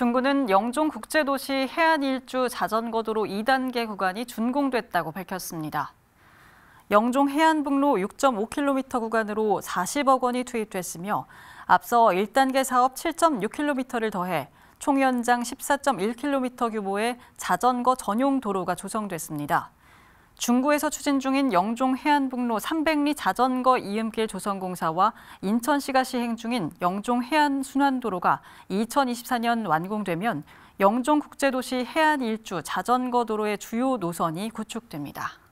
중구는 영종국제도시 해안 일주 자전거도로 2단계 구간이 준공됐다고 밝혔습니다. 영종 해안북로 6.5km 구간으로 40억 원이 투입됐으며 앞서 1단계 사업 7.6km를 더해 총 연장 14.1km 규모의 자전거 전용 도로가 조성됐습니다. 중구에서 추진 중인 영종 해안북로 300리 자전거 이음길 조성공사와 인천시가 시행 중인 영종 해안 순환도로가 2024년 완공되면 영종 국제도시 해안 일주 자전거 도로의 주요 노선이 구축됩니다.